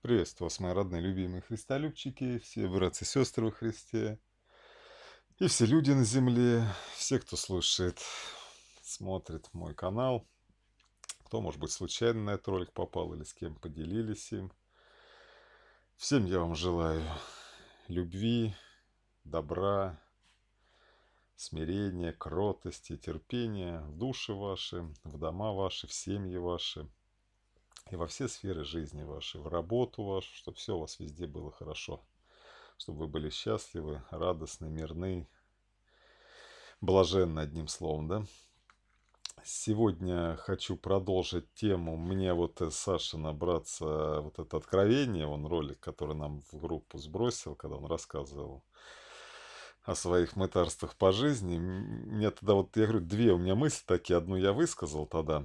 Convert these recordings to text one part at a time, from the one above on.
Приветствую вас, мои родные, любимые христолюбчики, все братья и сестры во Христе, и все люди на земле, все, кто слушает, смотрит мой канал, кто, может быть, случайно на этот ролик попал или с кем поделились им. Всем я вам желаю любви, добра, смирения, кротости, терпения в души ваши, в дома ваши, в семьи ваши – и во все сферы жизни вашей, в работу вашу, чтобы все у вас везде было хорошо, чтобы вы были счастливы, радостны, мирны, блаженны, одним словом, да. Сегодня хочу продолжить тему. Мне вот э, Саша набраться э, вот это откровение, он ролик, который нам в группу сбросил, когда он рассказывал о своих мытарствах по жизни. Мне тогда вот, я говорю, две у меня мысли такие. Одну я высказал тогда,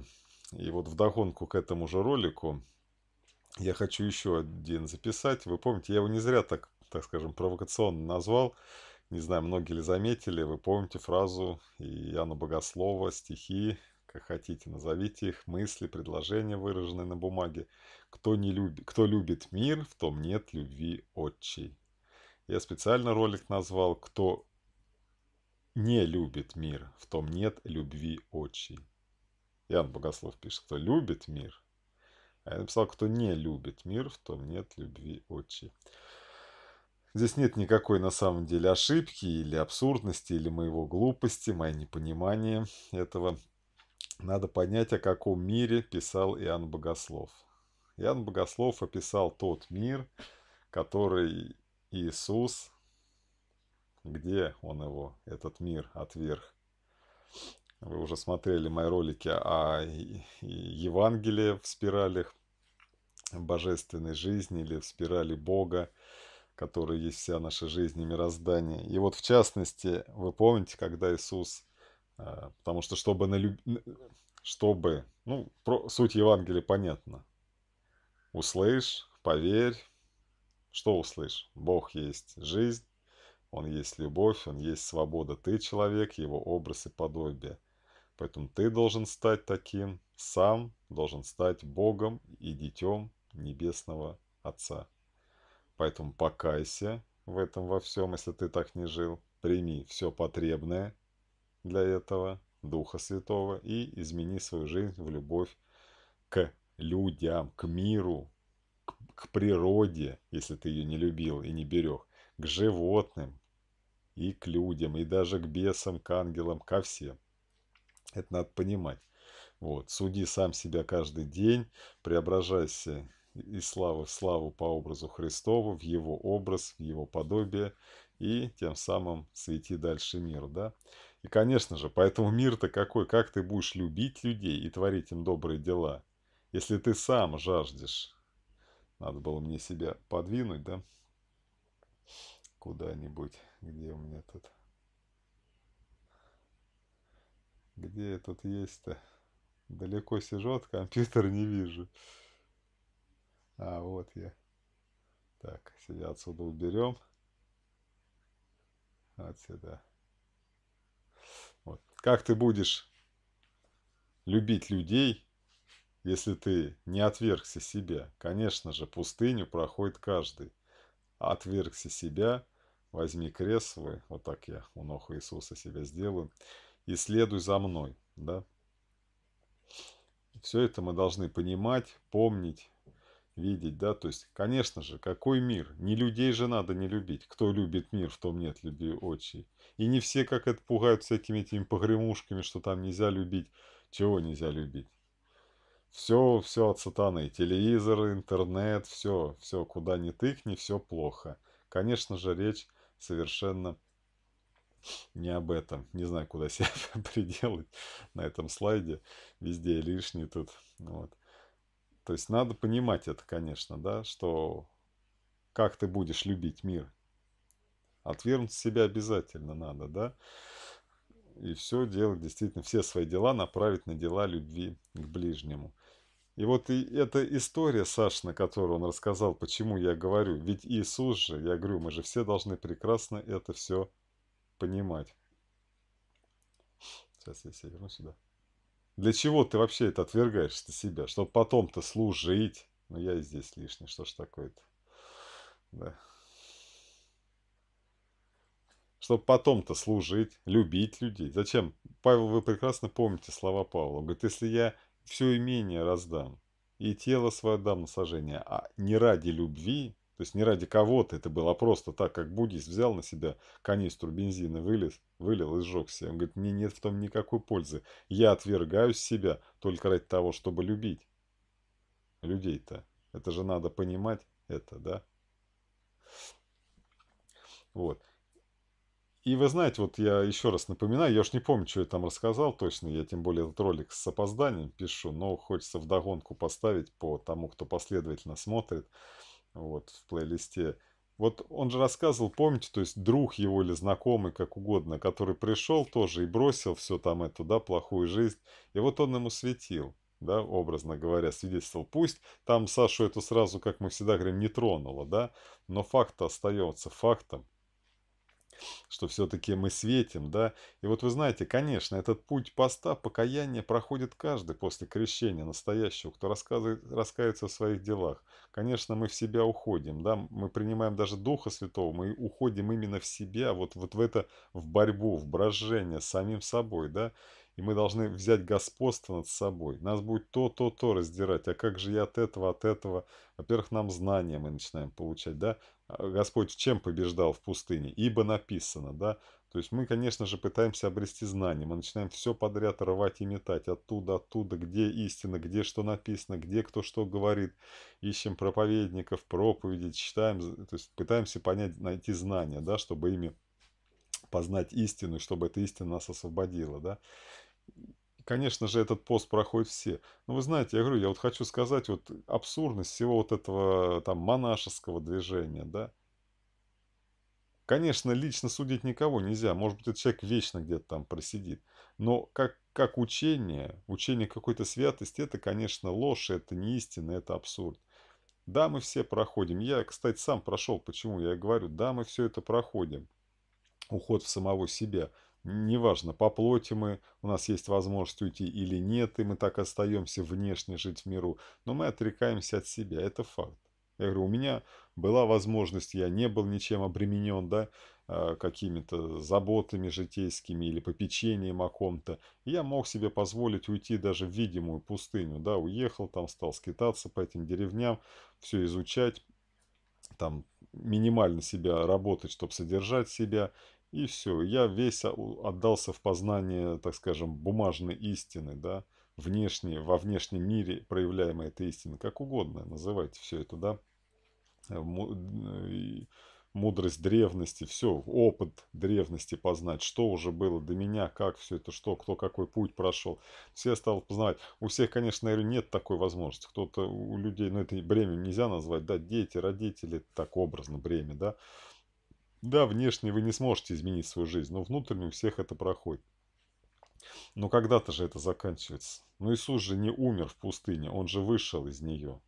и вот вдогонку к этому же ролику я хочу еще один записать. Вы помните, я его не зря так, так скажем, провокационно назвал. Не знаю, многие ли заметили, вы помните фразу Иоанна Богослова, стихи, как хотите, назовите их, мысли, предложения, выраженные на бумаге. Кто, не любит, кто любит мир, в том нет любви отчей. Я специально ролик назвал «Кто не любит мир, в том нет любви отчей». Иоанн Богослов пишет, кто любит мир. А я написал, кто не любит мир, в том нет любви отчей. Здесь нет никакой на самом деле ошибки или абсурдности, или моего глупости, мое непонимание этого. Надо понять, о каком мире писал Иоанн Богослов. Иоанн Богослов описал тот мир, который Иисус, где он его, этот мир, отверг, вы уже смотрели мои ролики о Евангелии в спиралях божественной жизни или в спирали Бога, который есть вся наша жизнь и мироздание. И вот в частности, вы помните, когда Иисус, э, потому что чтобы, налюб... чтобы ну, про... суть Евангелия понятна. Услышь, поверь, что услышь? Бог есть жизнь, Он есть любовь, Он есть свобода. Ты человек, Его образ и подобие. Поэтому ты должен стать таким сам, должен стать Богом и детем Небесного Отца. Поэтому покайся в этом во всем, если ты так не жил. Прими все потребное для этого Духа Святого и измени свою жизнь в любовь к людям, к миру, к, к природе, если ты ее не любил и не берег, к животным и к людям, и даже к бесам, к ангелам, ко всем. Это надо понимать. Вот. Суди сам себя каждый день, преображайся из славы в славу по образу Христову, в Его образ, в Его подобие, и тем самым свети дальше мир, да? И, конечно же, поэтому мир-то какой? Как ты будешь любить людей и творить им добрые дела, если ты сам жаждешь? Надо было мне себя подвинуть, да? Куда-нибудь, где у меня тут... Где я тут есть-то? Далеко сижу от компьютера, не вижу. А, вот я. Так, себя отсюда уберем. Вот сюда. Вот. Как ты будешь любить людей, если ты не отвергся себя? Конечно же, пустыню проходит каждый. Отвергся себя, возьми крест свой. Вот так я у ног Иисуса себя сделаю и следуй за мной. Да? Все это мы должны понимать, помнить, видеть, да, то есть, конечно же, какой мир? Не людей же надо не любить. Кто любит мир, в том нет любви очей. И не все, как это пугают всякими этими погремушками, что там нельзя любить. Чего нельзя любить? Все, все от сатаны. Телевизор, интернет, все, все, куда ни тыкни, все плохо. Конечно же, речь совершенно не об этом. Не знаю, куда себя приделать на этом слайде. Везде лишний тут. Вот. То есть надо понимать это, конечно, да, что как ты будешь любить мир. отвернуть себя обязательно надо, да. И все делать, действительно, все свои дела направить на дела любви к ближнему. И вот и эта история, Саш, на которую он рассказал, почему я говорю, ведь Иисус же, я говорю, мы же все должны прекрасно это все понимать. Сейчас я себя верну сюда. Для чего ты вообще это отвергаешь-то себя? Чтобы потом-то служить. Ну, я и здесь лишний. Что ж такое-то? Да. Чтобы потом-то служить, любить людей. Зачем? Павел, вы прекрасно помните слова Павла. говорит, если я все имение раздам, и тело свое дам на сожжение, а не ради любви, то есть не ради кого-то это было, а просто так, как буддист взял на себя канистру бензина, вылез, вылил и сжег себя. Он говорит, мне нет в том никакой пользы. Я отвергаю себя только ради того, чтобы любить людей-то. Это же надо понимать это, да? Вот. И вы знаете, вот я еще раз напоминаю, я уж не помню, что я там рассказал точно, я тем более этот ролик с опозданием пишу, но хочется вдогонку поставить по тому, кто последовательно смотрит вот, в плейлисте. Вот он же рассказывал, помните, то есть друг его или знакомый, как угодно, который пришел тоже и бросил все там это, да, плохую жизнь. И вот он ему светил, да, образно говоря, свидетельствовал. Пусть там Сашу эту сразу, как мы всегда говорим, не тронуло, да, но факт остается фактом что все-таки мы светим, да? И вот вы знаете, конечно, этот путь поста, покаяния проходит каждый после крещения настоящего, кто раскаивается в своих делах. Конечно, мы в себя уходим, да, мы принимаем даже Духа Святого, мы уходим именно в себя, вот, вот в это, в борьбу, в брожение с самим собой, да? и мы должны взять господство над собой. Нас будет то-то-то раздирать, а как же я от этого, от этого? Во-первых, нам знания мы начинаем получать, да? А, Господь чем побеждал в пустыне? Ибо написано, да? То есть мы, конечно же, пытаемся обрести знания. Мы начинаем все подряд рвать и метать. Оттуда, оттуда, где истина, где что написано, где кто что говорит. Ищем проповедников, проповеди, читаем. То есть пытаемся понять, найти знания, да, чтобы ими познать истину, чтобы эта истина нас освободила, да. Конечно же, этот пост проходит все. Но вы знаете, я говорю, я вот хочу сказать вот абсурдность всего вот этого там монашеского движения, да. Конечно, лично судить никого нельзя. Может быть, этот человек вечно где-то там просидит. Но как, как учение, учение какой-то святости, это, конечно, ложь, это не истина, это абсурд. Да, мы все проходим. Я, кстати, сам прошел. Почему? Я говорю, да, мы все это проходим. Уход в самого себя – неважно, по плоти мы, у нас есть возможность уйти или нет, и мы так остаемся внешне жить в миру, но мы отрекаемся от себя, это факт. Я говорю, у меня была возможность, я не был ничем обременен, да, а, какими-то заботами житейскими или попечением о ком-то. Я мог себе позволить уйти даже в видимую пустыню, да, уехал там, стал скитаться по этим деревням, все изучать, там минимально себя работать, чтобы содержать себя. И все, я весь отдался в познание, так скажем, бумажной истины, да, внешней во внешнем мире проявляемой этой истины, как угодно называйте все это, да, э, э, мудрость древности, все, опыт древности познать, что уже было до меня, как все это, что, кто какой путь прошел. Все стал познавать. У всех, конечно, наверное, нет такой возможности. Кто-то у людей, ну это бремя нельзя назвать, да, дети, родители, так образно бремя, да. Да, внешне вы не сможете изменить свою жизнь, но внутренне у всех это проходит. Но когда-то же это заканчивается. Но Иисус же не умер в пустыне, Он же вышел из нее.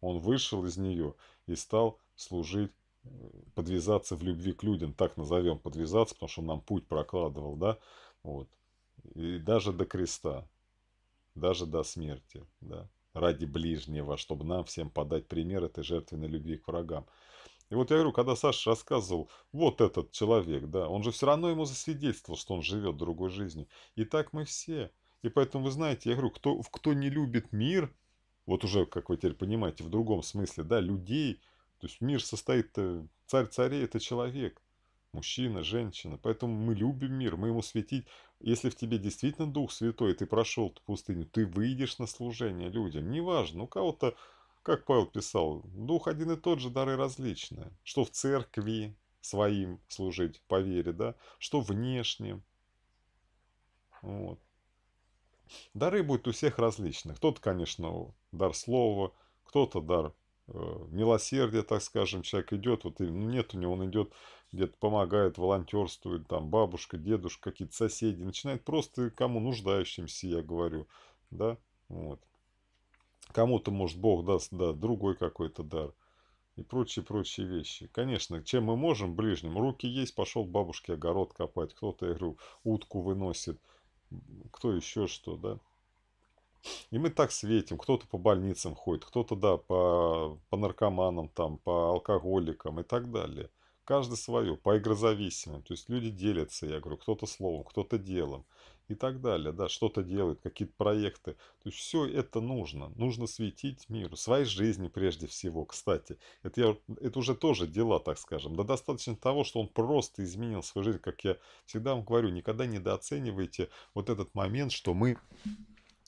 Он вышел из нее и стал служить, э, подвязаться в любви к людям, так назовем, подвязаться, потому что он нам путь прокладывал, да, вот. И даже до креста, даже до смерти, да, ради ближнего, чтобы нам всем подать пример этой жертвенной любви к врагам. И вот я говорю, когда Саша рассказывал, вот этот человек, да, он же все равно ему засвидетельствовал, что он живет другой жизнью. И так мы все. И поэтому, вы знаете, я говорю, кто, кто не любит мир, вот уже, как вы теперь понимаете, в другом смысле, да, людей, то есть мир состоит, э, царь царей – это человек, мужчина, женщина. Поэтому мы любим мир, мы ему светить. Если в тебе действительно Дух Святой, ты прошел пустыню, ты выйдешь на служение людям. Неважно, у кого-то как Павел писал, дух один и тот же, дары различные. Что в церкви своим служить по вере, да, что внешним. Вот. Дары будут у всех различные. Кто-то, конечно, дар слова, кто-то дар э, милосердия, так скажем. Человек идет, вот и нет у него, он идет, где-то помогает, волонтерствует, там бабушка, дедушка, какие-то соседи. Начинает просто кому нуждающимся, я говорю, да, вот. Кому-то, может, Бог даст да, другой какой-то дар и прочие-прочие вещи. Конечно, чем мы можем ближним? Руки есть, пошел бабушке огород копать. Кто-то, я говорю, утку выносит. Кто еще что, да? И мы так светим. Кто-то по больницам ходит, кто-то, да, по, по наркоманам, там, по алкоголикам и так далее. Каждый свое, по игрозависимым. То есть люди делятся, я говорю, кто-то словом, кто-то делом и так далее, да, что-то делают, какие-то проекты. То есть все это нужно, нужно светить миру, своей жизни прежде всего, кстати. Это, я, это уже тоже дела, так скажем. Да достаточно того, что он просто изменил свою жизнь, как я всегда вам говорю, никогда недооценивайте вот этот момент, что мы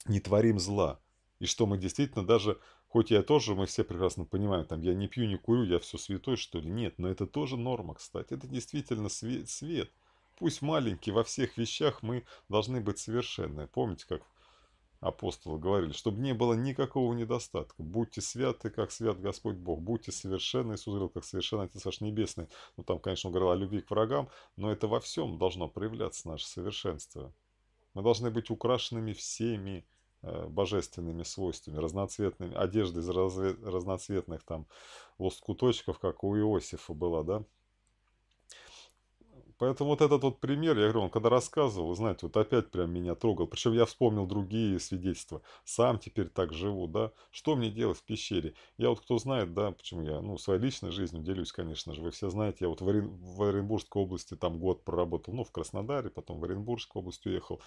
не творим зла. И что мы действительно даже Хоть я тоже, мы все прекрасно понимаем, там, я не пью, не курю, я все святой, что ли. Нет, но это тоже норма, кстати. Это действительно свет. свет. Пусть маленький, во всех вещах мы должны быть совершенны. Помните, как апостолы говорили, чтобы не было никакого недостатка. Будьте святы, как свят Господь Бог. Будьте совершенны, Иисус говорил, как совершен Отец ваш Небесный. Ну, там, конечно, он говорил о любви к врагам, но это во всем должно проявляться наше совершенство. Мы должны быть украшенными всеми э, божественными свойствами, разноцветными, одежда из разноцветных там лоскуточков, как у Иосифа была, да, Поэтому вот этот вот пример, я говорю, он когда рассказывал, знаете, вот опять прям меня трогал. Причем я вспомнил другие свидетельства. Сам теперь так живу, да. Что мне делать в пещере? Я вот кто знает, да, почему я, ну, своей личной жизнью делюсь, конечно же. Вы все знаете, я вот в, Орен... в Оренбургской области там год проработал, ну, в Краснодаре, потом в Оренбургскую область уехал.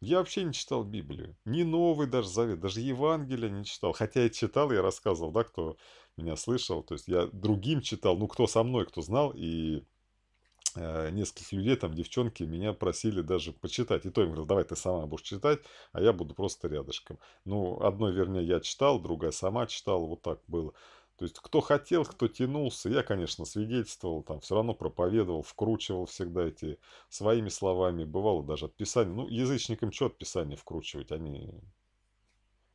Я вообще не читал Библию, ни Новый даже Завет, даже Евангелие не читал. Хотя я читал, я рассказывал, да, кто меня слышал. То есть я другим читал, ну, кто со мной, кто знал, и Э, нескольких людей, там девчонки меня просили даже почитать. И то им говорил, давай ты сама будешь читать, а я буду просто рядышком. Ну, одной, вернее, я читал, другая сама читала, вот так было. То есть, кто хотел, кто тянулся, я, конечно, свидетельствовал, там, все равно проповедовал, вкручивал всегда эти своими словами, бывало даже отписание. Ну, язычникам что отписание вкручивать, они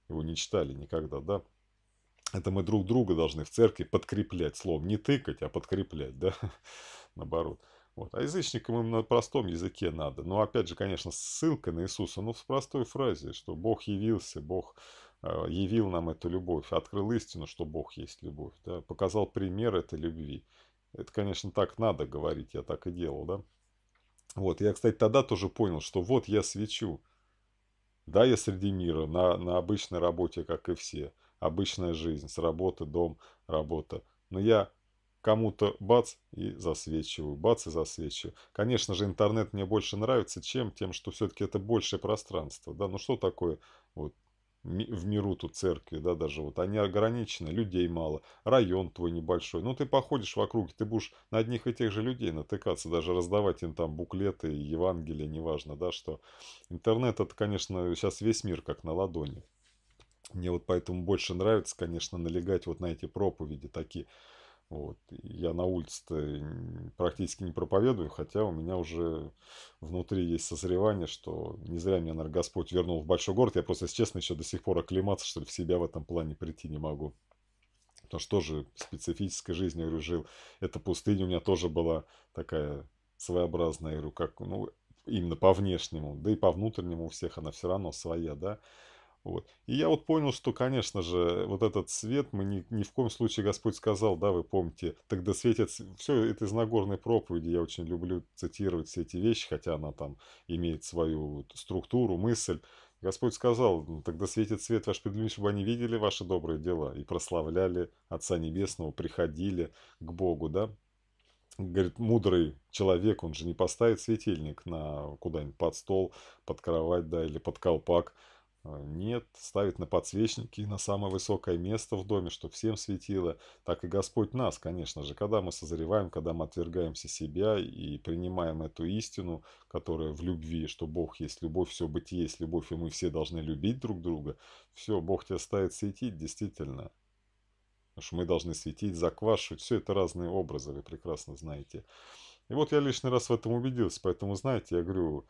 его не читали никогда, да? Это мы друг друга должны в церкви подкреплять словом, не тыкать, а подкреплять, да, наоборот. Вот. А язычникам им на простом языке надо. Но опять же, конечно, ссылка на Иисуса, но ну, в простой фразе, что Бог явился, Бог э, явил нам эту любовь, открыл истину, что Бог есть любовь, да, показал пример этой любви. Это, конечно, так надо говорить, я так и делал, да. Вот, я, кстати, тогда тоже понял, что вот я свечу. Да, я среди мира, на, на обычной работе, как и все. Обычная жизнь, с работы, дом, работа. Но я кому-то бац и засвечиваю, бац и засвечиваю. Конечно же, интернет мне больше нравится, чем тем, что все-таки это большее пространство. Да, ну что такое вот в миру тут церкви, да, даже вот они ограничены, людей мало, район твой небольшой. Ну, ты походишь вокруг, ты будешь на одних и тех же людей натыкаться, даже раздавать им там буклеты, Евангелие, неважно, да, что. Интернет, это, конечно, сейчас весь мир как на ладони. Мне вот поэтому больше нравится, конечно, налегать вот на эти проповеди такие. Вот. Я на улице практически не проповедую, хотя у меня уже внутри есть созревание, что не зря меня, наверное, Господь вернул в большой город. Я просто, если честно, еще до сих пор оклематься, что ли, в себя в этом плане прийти не могу. Потому что тоже специфической жизнью, я говорю, жил. Эта пустыня у меня тоже была такая своеобразная, я говорю, как, ну, именно по внешнему, да и по внутреннему у всех она все равно своя, да. Вот. И я вот понял, что, конечно же, вот этот свет, мы ни, ни в коем случае, Господь сказал, да, вы помните, тогда светит... Все это из Нагорной проповеди, я очень люблю цитировать все эти вещи, хотя она там имеет свою структуру, мысль. Господь сказал, «Ну, тогда светит свет ваш пред людьми, чтобы они видели ваши добрые дела и прославляли Отца Небесного, приходили к Богу, да. Говорит, мудрый человек, он же не поставит светильник на куда-нибудь под стол, под кровать, да, или под колпак, а, нет, ставит на подсвечники на самое высокое место в доме, чтобы всем светило. Так и Господь нас, конечно же, когда мы созреваем, когда мы отвергаемся себя и принимаем эту истину, которая в любви, что Бог есть любовь, все быть есть любовь, и мы все должны любить друг друга. Все, Бог тебя ставит светить, действительно. Потому что мы должны светить, заквашивать. Все это разные образы, вы прекрасно знаете. И вот я лишний раз в этом убедился. Поэтому, знаете, я говорю,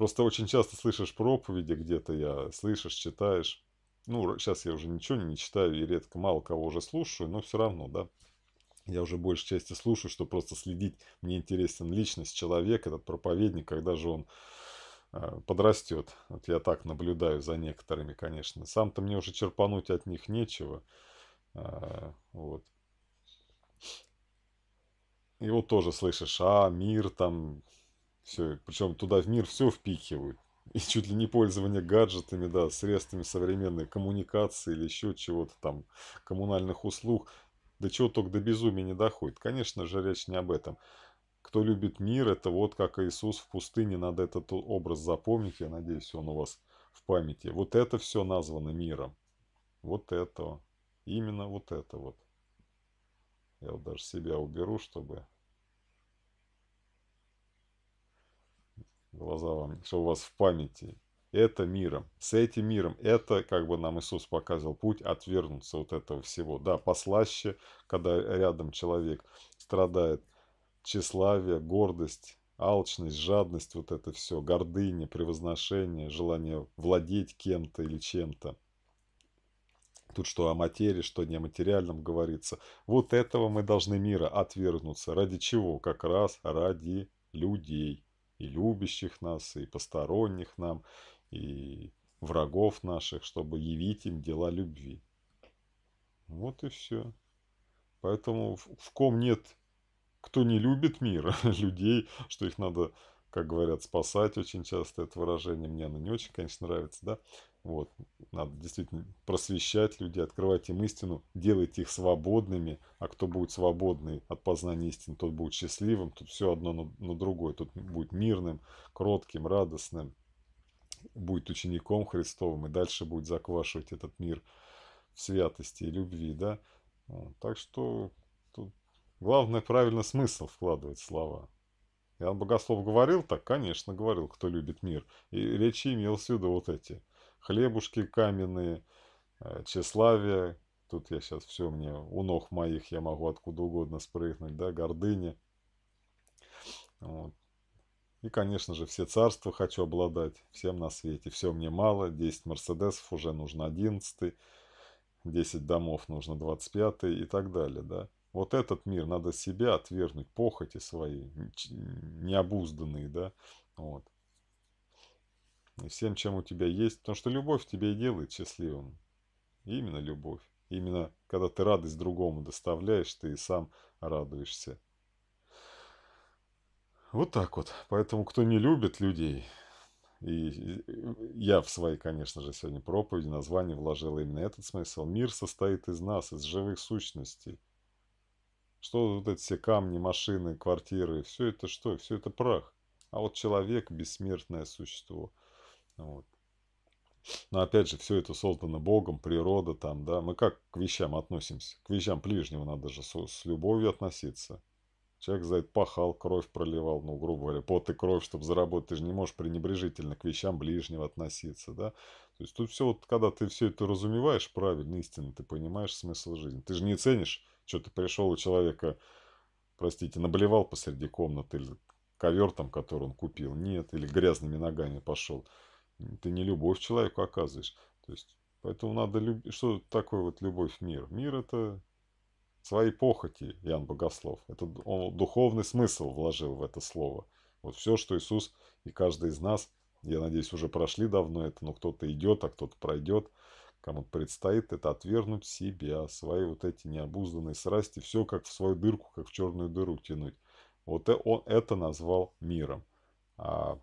Просто очень часто слышишь проповеди где-то, я слышишь, читаешь. Ну, сейчас я уже ничего не читаю и редко мало кого уже слушаю, но все равно, да. Я уже большей части слушаю, что просто следить. Мне интересен личность человека, этот проповедник, когда же он а, подрастет. Вот я так наблюдаю за некоторыми, конечно. Сам-то мне уже черпануть от них нечего. А, вот. И вот тоже слышишь, а, мир там, все, причем туда в мир все впихивают. И чуть ли не пользование гаджетами, да, средствами современной коммуникации или еще чего-то там, коммунальных услуг. да чего только до безумия не доходит. Конечно же, речь не об этом. Кто любит мир, это вот как Иисус в пустыне. Надо этот образ запомнить. Я надеюсь, он у вас в памяти. Вот это все названо миром. Вот это. Именно вот это вот. Я вот даже себя уберу, чтобы глаза вам, что у вас в памяти. Это миром. С этим миром. Это, как бы нам Иисус показывал, путь отвернуться от этого всего. Да, послаще, когда рядом человек страдает. Тщеславие, гордость, алчность, жадность, вот это все. Гордыня, превозношение, желание владеть кем-то или чем-то. Тут что о материи, что не о материальном говорится. Вот этого мы должны мира отвергнуться. Ради чего? Как раз ради людей и любящих нас, и посторонних нам, и врагов наших, чтобы явить им дела любви. Вот и все. Поэтому в, в ком нет, кто не любит мир, людей, что их надо, как говорят, спасать очень часто это выражение. Мне оно не очень, конечно, нравится, да. Вот. Надо действительно просвещать людей, открывать им истину, делать их свободными. А кто будет свободный от познания истины, тот будет счастливым. Тут все одно на, на другое. Тут будет мирным, кротким, радостным. Будет учеником Христовым и дальше будет заквашивать этот мир в святости и любви. Да? Так что тут главное правильно смысл вкладывать в слова. Иоанн Богослов говорил так? Конечно, говорил, кто любит мир. И речи имел в виду вот эти – хлебушки каменные, э, тщеславие, тут я сейчас все мне у ног моих, я могу откуда угодно спрыгнуть, да, Гордыни Вот. И, конечно же, все царства хочу обладать, всем на свете. Все мне мало, 10 Мерседесов уже нужно 11, 10 домов нужно 25 и так далее, да. Вот этот мир надо себя отвергнуть, похоти свои, необузданные, да, вот и всем, чем у тебя есть, потому что любовь тебе и делает счастливым. И именно любовь. Именно когда ты радость другому доставляешь, ты и сам радуешься. Вот так вот. Поэтому, кто не любит людей, и я в своей, конечно же, сегодня проповеди, название вложил именно этот смысл. Мир состоит из нас, из живых сущностей. Что вот эти все камни, машины, квартиры, все это что? Все это прах. А вот человек – бессмертное существо – вот. Но опять же, все это создано Богом, природа там, да. Мы как к вещам относимся? К вещам ближнего надо же с, с любовью относиться. Человек за это пахал, кровь проливал, ну, грубо говоря, пот и кровь, чтобы заработать. Ты же не можешь пренебрежительно к вещам ближнего относиться, да. То есть тут все вот, когда ты все это разумеваешь правильно, истинно, ты понимаешь смысл жизни. Ты же не ценишь, что ты пришел у человека, простите, наблевал посреди комнаты или ковер там, который он купил, нет, или грязными ногами пошел ты не любовь человеку оказываешь. То есть, поэтому надо любить. Что такое вот любовь мир? Мир это свои похоти, Иоанн Богослов. Это он духовный смысл вложил в это слово. Вот все, что Иисус и каждый из нас, я надеюсь, уже прошли давно это, но кто-то идет, а кто-то пройдет, кому-то предстоит это отвергнуть себя, свои вот эти необузданные срасти все как в свою дырку, как в черную дыру тянуть. Вот э, он это назвал миром. А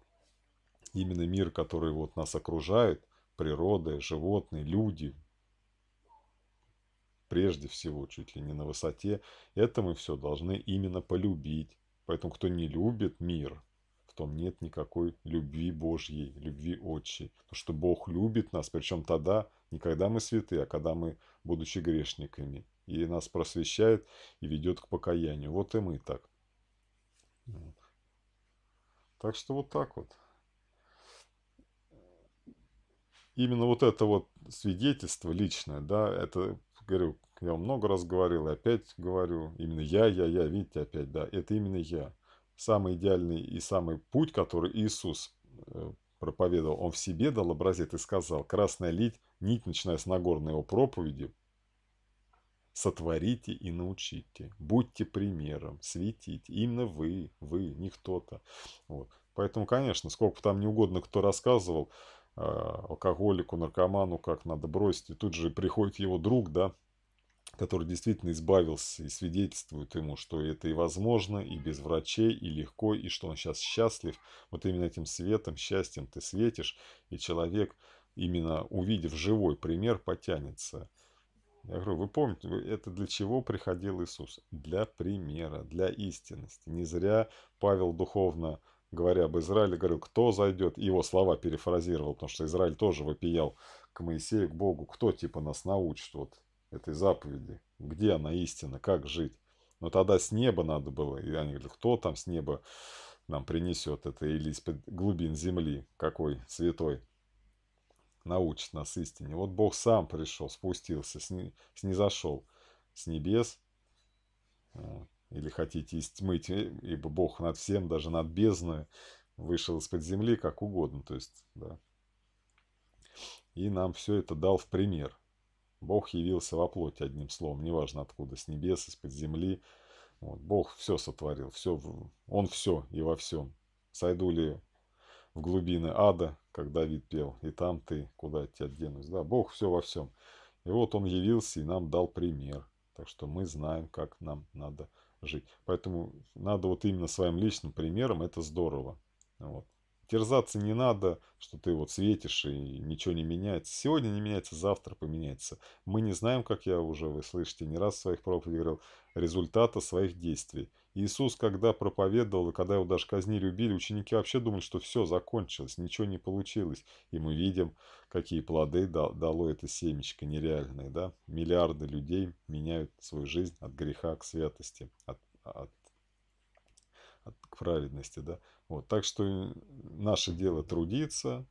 именно мир, который вот нас окружает, природа, животные, люди, прежде всего, чуть ли не на высоте, это мы все должны именно полюбить. Поэтому, кто не любит мир, в том нет никакой любви Божьей, любви Отчей. Потому что Бог любит нас, причем тогда, не когда мы святые, а когда мы, будучи грешниками. И нас просвещает и ведет к покаянию. Вот и мы так. Так что вот так вот. именно вот это вот свидетельство личное, да, это, говорю, я вам много раз говорил и опять говорю, именно я, я, я, видите, опять, да, это именно я. Самый идеальный и самый путь, который Иисус э, проповедовал, он в себе дал образец и сказал, красная лить, нить, начиная с Нагорной его проповеди, сотворите и научите, будьте примером, светите, именно вы, вы, не кто-то. Вот. Поэтому, конечно, сколько бы там угодно кто рассказывал, Э, алкоголику, наркоману, как надо бросить. И тут же приходит его друг, да, который действительно избавился и свидетельствует ему, что это и возможно, и без врачей, и легко, и что он сейчас счастлив. Вот именно этим светом, счастьем ты светишь, и человек, именно увидев живой пример, потянется. Я говорю, вы помните, это для чего приходил Иисус? Для примера, для истинности. Не зря Павел духовно говоря об Израиле, говорю, кто зайдет, его слова перефразировал, потому что Израиль тоже вопиял к Моисею, к Богу, кто типа нас научит вот этой заповеди, где она истина, как жить. Но тогда с неба надо было, и они говорят, кто там с неба нам принесет это, или из глубин земли, какой святой научит нас истине. Вот Бог сам пришел, спустился, сни, снизошел с небес, вот, э, или хотите из тьмы, ибо Бог над всем, даже над бездной, вышел из-под земли, как угодно, то есть, да. И нам все это дал в пример. Бог явился во плоти, одним словом, неважно откуда, с небес, из-под земли. Вот, Бог все сотворил, все, Он все и во всем. Сойду ли в глубины ада, как Давид пел, и там ты, куда я тебя денусь. Да, Бог все во всем. И вот Он явился и нам дал пример. Так что мы знаем, как нам надо жить. Поэтому надо вот именно своим личным примером, это здорово. Вот. Терзаться не надо, что ты вот светишь и ничего не меняется. Сегодня не меняется, завтра поменяется. Мы не знаем, как я уже, вы слышите, не раз в своих проповедях говорил, результата своих действий. Иисус, когда проповедовал, и когда его даже казнили, убили, ученики вообще думали, что все закончилось, ничего не получилось. И мы видим, какие плоды дало это семечко нереальное. Да? Миллиарды людей меняют свою жизнь от греха к святости, от, от, от, к праведности. Да? Вот, так что э, наше дело трудиться,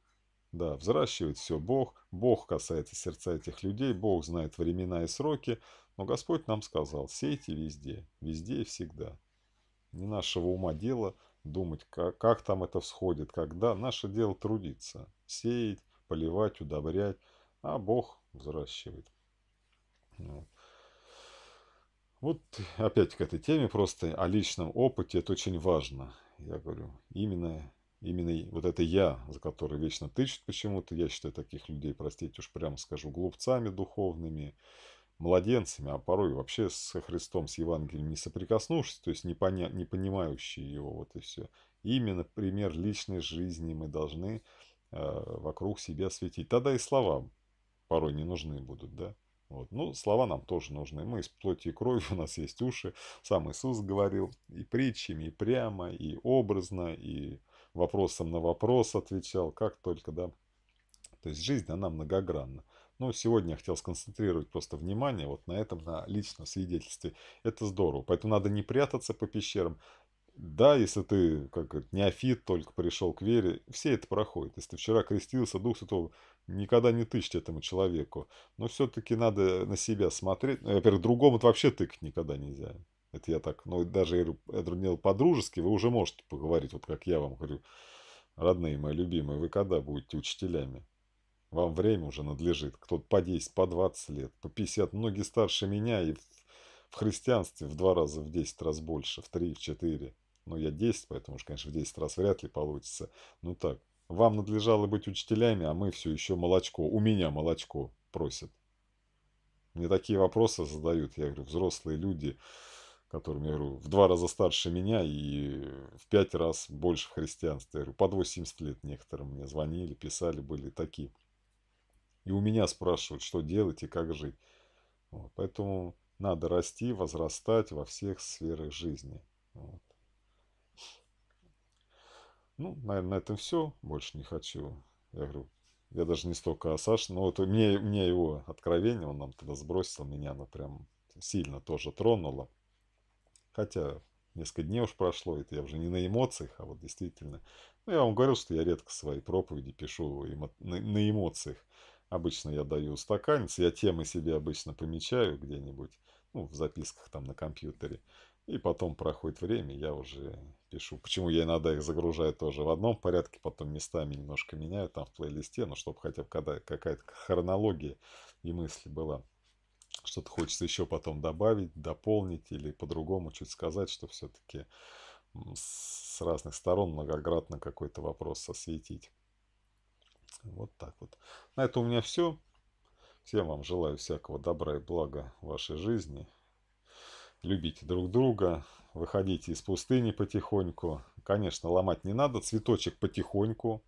да, взращивать все Бог. Бог касается сердца этих людей, Бог знает времена и сроки. Но Господь нам сказал, сейте везде, везде и всегда не нашего ума дело думать, как, как там это всходит, когда. Наше дело трудиться, сеять, поливать, удобрять, а Бог взращивает. Вот. опять к этой теме просто о личном опыте, это очень важно. Я говорю, именно, именно вот это я, за который вечно тычут почему-то, я считаю таких людей, простите уж прямо скажу, глупцами духовными, младенцами, а порой вообще со Христом, с Евангелием не соприкоснувшись, то есть не, поня... не понимающие его, вот и все. Именно пример личной жизни мы должны э, вокруг себя светить. Тогда и слова порой не нужны будут, да? Вот. Ну, слова нам тоже нужны. Мы из плоти и крови, у нас есть уши. Сам Иисус говорил и притчами, и прямо, и образно, и вопросом на вопрос отвечал, как только, да. То есть жизнь, она многогранна. Но ну, сегодня я хотел сконцентрировать просто внимание вот на этом, на личном свидетельстве. Это здорово. Поэтому надо не прятаться по пещерам. Да, если ты как неофит, только пришел к вере, все это проходит. Если ты вчера крестился, Дух Святого никогда не тычет этому человеку. Но все-таки надо на себя смотреть. Ну, во-первых, другому вообще тыкать никогда нельзя. Это я так, ну, даже я говорю, по-дружески, вы уже можете поговорить, вот как я вам говорю, родные мои, любимые, вы когда будете учителями? Вам время уже надлежит. Кто-то по 10, по 20 лет, по 50. Многие старше меня и в, христианстве в два раза, в 10 раз больше, в 3, в 4. Ну, я 10, поэтому уж, конечно, в 10 раз вряд ли получится. Ну так, вам надлежало быть учителями, а мы все еще молочко. У меня молочко просят. Мне такие вопросы задают, я говорю, взрослые люди, которым, я говорю, в два раза старше меня и в пять раз больше в христианстве. Я говорю, под 80 лет некоторым мне звонили, писали, были такие. И у меня спрашивают, что делать и как жить. Вот. Поэтому надо расти, возрастать во всех сферах жизни. Вот. Ну, наверное, на этом все. Больше не хочу. Я говорю, я даже не столько о Саше, но вот мне, мне его откровение, он нам тогда сбросил, меня оно прям сильно тоже тронуло. Хотя несколько дней уж прошло, это я уже не на эмоциях, а вот действительно. Ну, я вам говорил, что я редко свои проповеди пишу на эмоциях. Обычно я даю стаканец, я темы себе обычно помечаю где-нибудь, ну, в записках там на компьютере. И потом проходит время, я уже пишу. Почему я иногда их загружаю тоже в одном порядке, потом местами немножко меняю там в плейлисте, но ну, чтобы хотя бы когда какая-то хронология и мысли была. Что-то хочется еще потом добавить, дополнить или по-другому чуть сказать, что все-таки с разных сторон многократно какой-то вопрос осветить. Вот так вот. На этом у меня все. Всем вам желаю всякого добра и блага в вашей жизни. Любите друг друга, выходите из пустыни потихоньку. Конечно, ломать не надо, цветочек потихоньку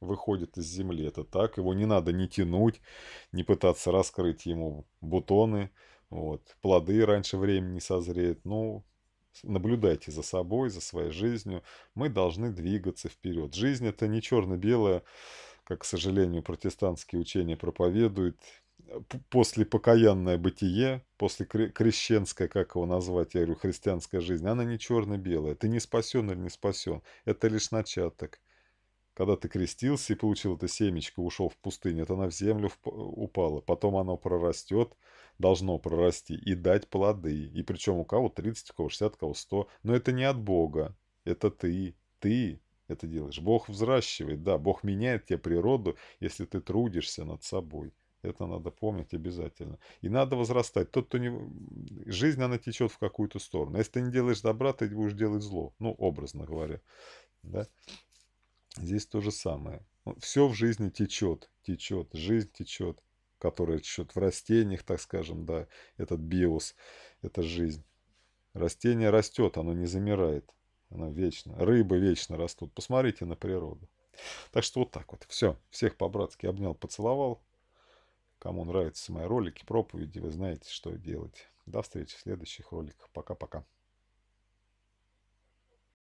выходит из земли. Это так, его не надо не тянуть, не пытаться раскрыть ему бутоны. Вот. Плоды раньше времени созреют. Ну, наблюдайте за собой, за своей жизнью. Мы должны двигаться вперед. Жизнь это не черно-белая как, к сожалению, протестантские учения проповедуют, э, после покаянное бытие, после крещенское, как его назвать, я говорю, христианская жизнь, она не черно-белая. Ты не спасен или не спасен. Это лишь начаток. Когда ты крестился и получил это семечко, ушел в пустыню, это она в землю упала. Потом оно прорастет, должно прорасти и дать плоды. И причем у кого 30, у кого 60, у кого 100. Но это не от Бога. Это ты. Ты это делаешь. Бог взращивает, да, Бог меняет тебе природу, если ты трудишься над собой. Это надо помнить обязательно. И надо возрастать. Тот, кто не... Жизнь, она течет в какую-то сторону. Если ты не делаешь добра, ты будешь делать зло. Ну, образно говоря. Да? Здесь то же самое. Ну, Все в жизни течет, течет, жизнь течет, которая течет в растениях, так скажем, да, этот биос, эта жизнь. Растение растет, оно не замирает. Она вечно. Рыбы вечно растут. Посмотрите на природу. Так что вот так вот. Все. Всех по-братски обнял, поцеловал. Кому нравятся мои ролики, проповеди, вы знаете, что делать. До встречи в следующих роликах. Пока-пока.